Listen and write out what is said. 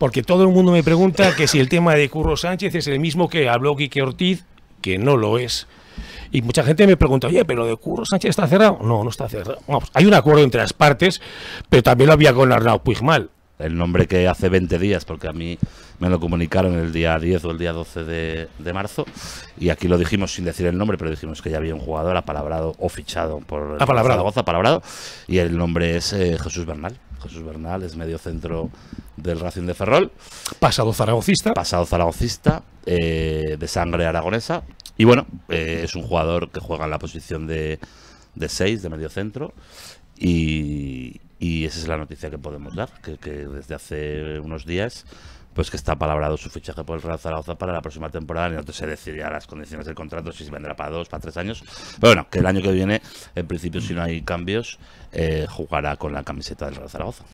porque todo el mundo me pregunta que si el tema de Curro Sánchez es el mismo que habló Quique Ortiz, que no lo es. Y mucha gente me pregunta, oye, pero de Curro Sánchez está cerrado. No, no está cerrado. hay un acuerdo entre las partes, pero también lo había con Arnau Puigmal. El nombre que hace 20 días, porque a mí me lo comunicaron el día 10 o el día 12 de, marzo, y aquí lo dijimos sin decir el nombre, pero dijimos que ya había un jugador apalabrado o fichado por la apalabrado. Zaragoza, apalabrado, y el nombre es eh, Jesús Bernal. Jesús Bernal es medio centro del Racing de Ferrol. Pasado zaragocista. Pasado zaragocista, eh, de sangre aragonesa. Y bueno, eh, es un jugador que juega en la posición de 6, de, medio centro. Y, esa es la noticia que podemos dar, que, desde hace unos días pues que está palabrado su fichaje por el Real Zaragoza para la próxima temporada y no se sé las condiciones del contrato, si se vendrá para dos, para tres años. Pero bueno, que el año que viene, en principio, si no hay cambios, eh, jugará con la camiseta del Real Zaragoza.